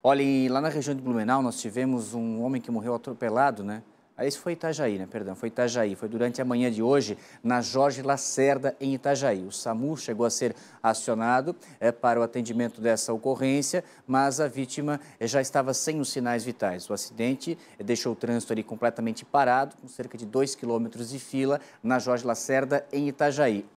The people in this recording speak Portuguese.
Olha, e lá na região de Blumenau nós tivemos um homem que morreu atropelado, né? Ah, esse foi Itajaí, né? Perdão, foi Itajaí. Foi durante a manhã de hoje na Jorge Lacerda, em Itajaí. O SAMU chegou a ser acionado é, para o atendimento dessa ocorrência, mas a vítima eh, já estava sem os sinais vitais. O acidente eh, deixou o trânsito ali completamente parado, com cerca de 2 quilômetros de fila na Jorge Lacerda, em Itajaí.